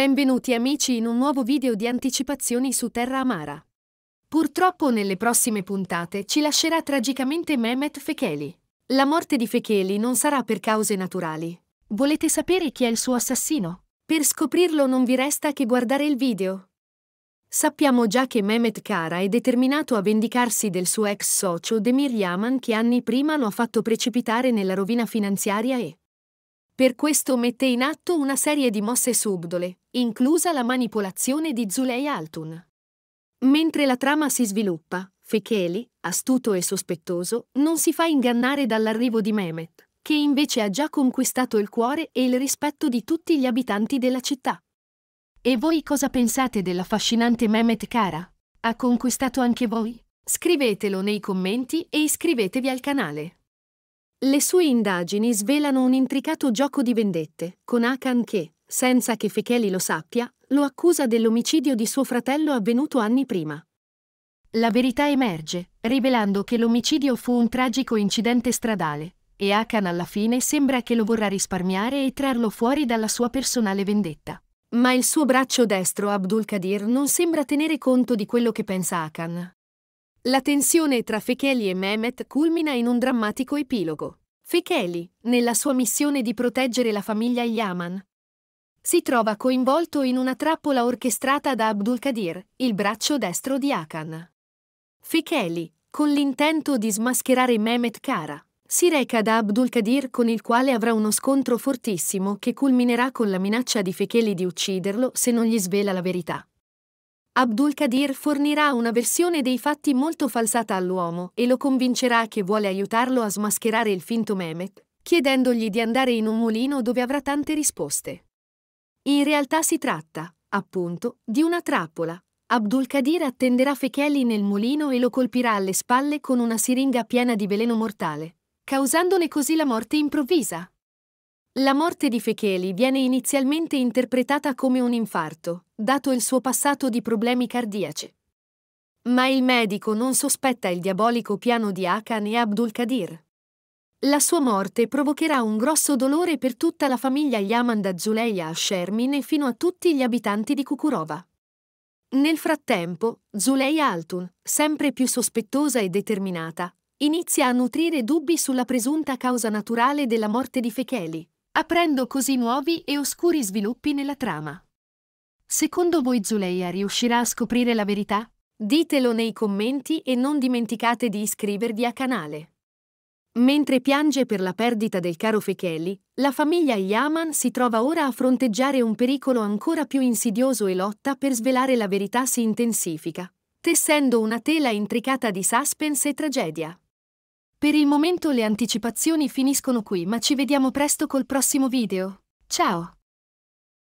Benvenuti amici in un nuovo video di anticipazioni su Terra Amara. Purtroppo nelle prossime puntate ci lascerà tragicamente Mehmet Fekeli. La morte di Fekeli non sarà per cause naturali. Volete sapere chi è il suo assassino? Per scoprirlo non vi resta che guardare il video. Sappiamo già che Mehmet Kara è determinato a vendicarsi del suo ex socio Demir Yaman che anni prima lo ha fatto precipitare nella rovina finanziaria e, per questo mette in atto una serie di mosse subdole, inclusa la manipolazione di Zulei Altun. Mentre la trama si sviluppa, Fecheli, astuto e sospettoso, non si fa ingannare dall'arrivo di Mehmet, che invece ha già conquistato il cuore e il rispetto di tutti gli abitanti della città. E voi cosa pensate dell'affascinante Mehmet Kara? Ha conquistato anche voi? Scrivetelo nei commenti e iscrivetevi al canale. Le sue indagini svelano un intricato gioco di vendette, con Akan che, senza che Fecheli lo sappia, lo accusa dell'omicidio di suo fratello avvenuto anni prima. La verità emerge, rivelando che l'omicidio fu un tragico incidente stradale, e Akan alla fine sembra che lo vorrà risparmiare e trarlo fuori dalla sua personale vendetta. Ma il suo braccio destro, Abdul Kadir, non sembra tenere conto di quello che pensa Akan, la tensione tra Fekeli e Mehmet culmina in un drammatico epilogo. Fekeli, nella sua missione di proteggere la famiglia Yaman, si trova coinvolto in una trappola orchestrata da Abdul Abdulkadir, il braccio destro di Akan. Fekeli, con l'intento di smascherare Mehmet Kara, si reca da Abdul Abdulkadir con il quale avrà uno scontro fortissimo che culminerà con la minaccia di Fekeli di ucciderlo se non gli svela la verità. Abdul Qadir fornirà una versione dei fatti molto falsata all'uomo e lo convincerà che vuole aiutarlo a smascherare il finto Mehmet, chiedendogli di andare in un mulino dove avrà tante risposte. In realtà si tratta, appunto, di una trappola. Abdul Qadir attenderà Fecheli nel mulino e lo colpirà alle spalle con una siringa piena di veleno mortale, causandone così la morte improvvisa. La morte di Fecheli viene inizialmente interpretata come un infarto, dato il suo passato di problemi cardiaci. Ma il medico non sospetta il diabolico piano di Akan e Abdul Qadir. La sua morte provocherà un grosso dolore per tutta la famiglia Yaman da Zuleia a Shermin e fino a tutti gli abitanti di Kukurova. Nel frattempo, Zuleia Altun, sempre più sospettosa e determinata, inizia a nutrire dubbi sulla presunta causa naturale della morte di Fecheli aprendo così nuovi e oscuri sviluppi nella trama. Secondo voi Zuleia riuscirà a scoprire la verità? Ditelo nei commenti e non dimenticate di iscrivervi a canale. Mentre piange per la perdita del caro Fecheli, la famiglia Yaman si trova ora a fronteggiare un pericolo ancora più insidioso e lotta per svelare la verità si intensifica, tessendo una tela intricata di suspense e tragedia. Per il momento le anticipazioni finiscono qui ma ci vediamo presto col prossimo video. Ciao!